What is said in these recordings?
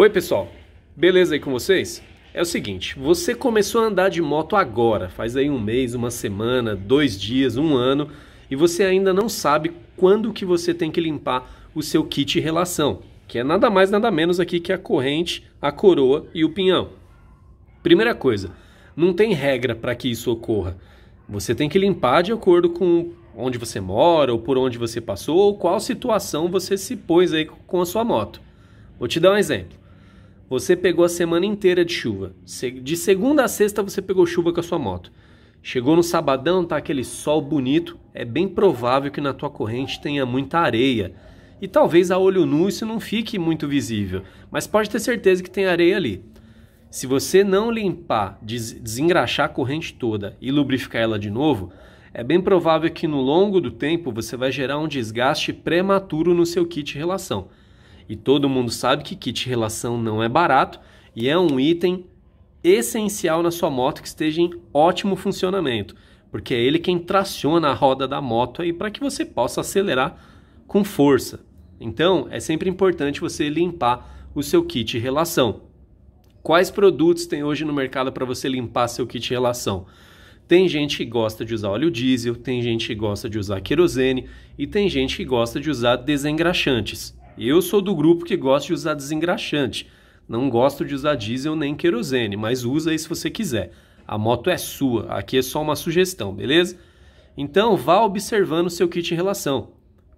Oi, pessoal. Beleza aí com vocês? É o seguinte, você começou a andar de moto agora, faz aí um mês, uma semana, dois dias, um ano, e você ainda não sabe quando que você tem que limpar o seu kit relação, que é nada mais nada menos aqui que a corrente, a coroa e o pinhão. Primeira coisa, não tem regra para que isso ocorra. Você tem que limpar de acordo com onde você mora, ou por onde você passou, ou qual situação você se pôs aí com a sua moto. Vou te dar um exemplo. Você pegou a semana inteira de chuva. De segunda a sexta você pegou chuva com a sua moto. Chegou no sabadão, tá aquele sol bonito. É bem provável que na tua corrente tenha muita areia. E talvez a olho nu isso não fique muito visível, mas pode ter certeza que tem areia ali. Se você não limpar, desengraxar a corrente toda e lubrificar ela de novo, é bem provável que no longo do tempo você vai gerar um desgaste prematuro no seu kit relação. E todo mundo sabe que kit relação não é barato e é um item essencial na sua moto que esteja em ótimo funcionamento, porque é ele quem traciona a roda da moto aí para que você possa acelerar com força. Então, é sempre importante você limpar o seu kit relação. Quais produtos tem hoje no mercado para você limpar seu kit relação? Tem gente que gosta de usar óleo diesel, tem gente que gosta de usar querosene e tem gente que gosta de usar desengraxantes. Eu sou do grupo que gosta de usar desengraxante. Não gosto de usar diesel nem querosene, mas usa aí se você quiser. A moto é sua, aqui é só uma sugestão, beleza? Então vá observando o seu kit em relação.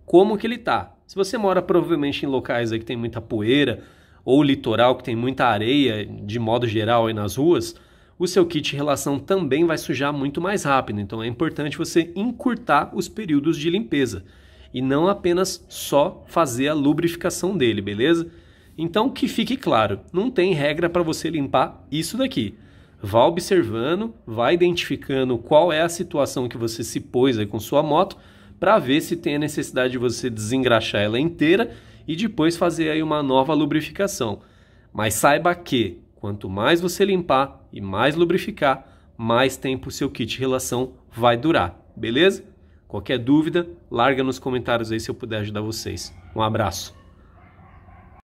Como que ele tá? Se você mora provavelmente em locais aí que tem muita poeira ou litoral que tem muita areia, de modo geral aí nas ruas, o seu kit em relação também vai sujar muito mais rápido, então é importante você encurtar os períodos de limpeza e não apenas só fazer a lubrificação dele, beleza? Então que fique claro, não tem regra para você limpar isso daqui. Vá observando, vá identificando qual é a situação que você se pôs aí com sua moto para ver se tem a necessidade de você desengraxar ela inteira e depois fazer aí uma nova lubrificação. Mas saiba que quanto mais você limpar e mais lubrificar, mais tempo o seu kit relação vai durar, beleza? Qualquer dúvida, larga nos comentários aí se eu puder ajudar vocês. Um abraço.